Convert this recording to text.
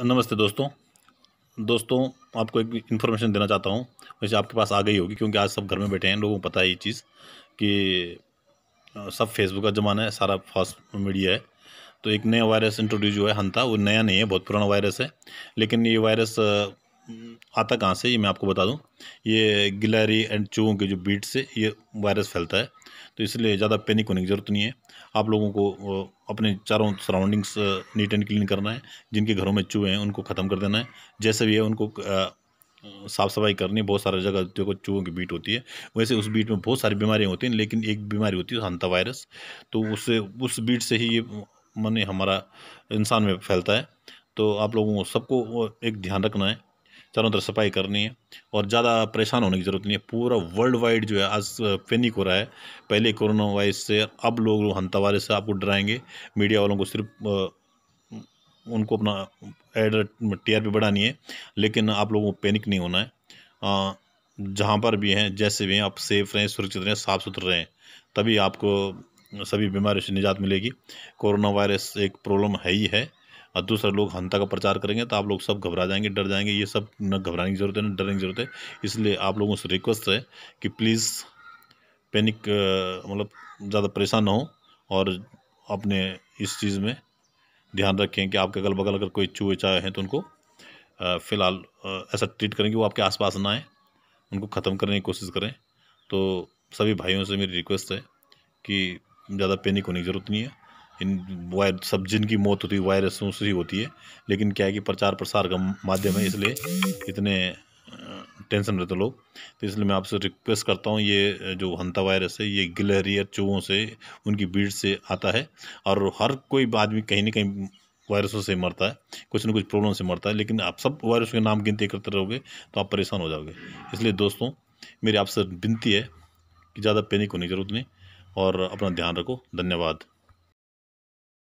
नमस्ते दोस्तों दोस्तों आपको एक इन्फॉर्मेशन देना चाहता हूँ वैसे आपके पास आ गई होगी क्योंकि आज सब घर में बैठे हैं लोगों को पता है ये चीज़ कि सब फेसबुक का ज़माना है सारा फास्ट मीडिया है तो एक नया वायरस इंट्रोड्यूस हुआ है हंता वो नया नहीं है बहुत पुराना वायरस है लेकिन ये वायरस हम्म। आता कहाँ से ये मैं आपको बता दूँ ये गिलहरी एंड चूहों के जो बीट से ये वायरस फैलता है तो इसलिए ज़्यादा पैनिक होने की ज़रूरत नहीं है आप लोगों को अपने चारों सराउंडिंग्स नीट एंड क्लीन करना है जिनके घरों में चूहे हैं उनको ख़त्म कर देना है जैसे भी है उनको साफ़ सफाई करनी है बहुत सारे जगह देखो चूहों की बीट होती है वैसे उस बीट में बहुत सारी बीमारियाँ होती हैं लेकिन एक बीमारी होती है हंता वायरस तो उससे उस बीट से ही ये मन हमारा इंसान में फैलता है तो आप लोगों को सबको एक ध्यान रखना है चारों तरफ सफाई करनी है और ज़्यादा परेशान होने की ज़रूरत नहीं है पूरा वर्ल्ड वाइड जो है आज पैनिक हो रहा है पहले कोरोना वायरस से अब लोग हंतावारे से आपको डराएंगे मीडिया वालों को सिर्फ उनको अपना एड टी आर पी बढ़ानी है लेकिन आप लोगों को पैनिक नहीं होना है जहाँ पर भी हैं जैसे भी हैं आप सेफ़ रहें सुरक्षित रहें साफ़ सुथरे रहें तभी आपको सभी बीमारियों से निजात मिलेगी कोरोना वायरस एक प्रॉब्लम है ही है और दूसरा लोग हंता का प्रचार करेंगे तो आप लोग सब घबरा जाएंगे डर जाएंगे ये सब न घबराने की ज़रूरत है न डरने की ज़रूरत है इसलिए आप लोगों से रिक्वेस्ट है कि प्लीज़ पैनिक मतलब ज़्यादा परेशान ना हो और अपने इस चीज़ में ध्यान रखें कि आपके अगल बगल अगर कोई चूहे चाहे हैं तो उनको फ़िलहाल ऐसा ट्रीट करें कि वो आपके आसपास ना आए उनको ख़त्म करने की कोशिश करें तो सभी भाइयों से मेरी रिक्वेस्ट है कि ज़्यादा पैनिक होने की ज़रूरत नहीं है इन वायर सब जिनकी मौत होती है वायरसों से ही होती है लेकिन क्या है कि प्रचार प्रसार का माध्यम है इसलिए इतने टेंशन रहते लोग तो इसलिए मैं आपसे रिक्वेस्ट करता हूँ ये जो हंता वायरस है ये गिलहरियर चूहों से उनकी भीड़ से आता है और हर कोई आदमी कहीं ना कहीं वायरसों से मरता है कुछ ना कुछ प्रॉब्लम से मरता है लेकिन आप सब वायरस के नाम गिनती करते रहोगे तो आप परेशान हो जाओगे इसलिए दोस्तों मेरी आपसे विनती है कि ज़्यादा पैनिक होने की जरूरत नहीं और अपना ध्यान रखो धन्यवाद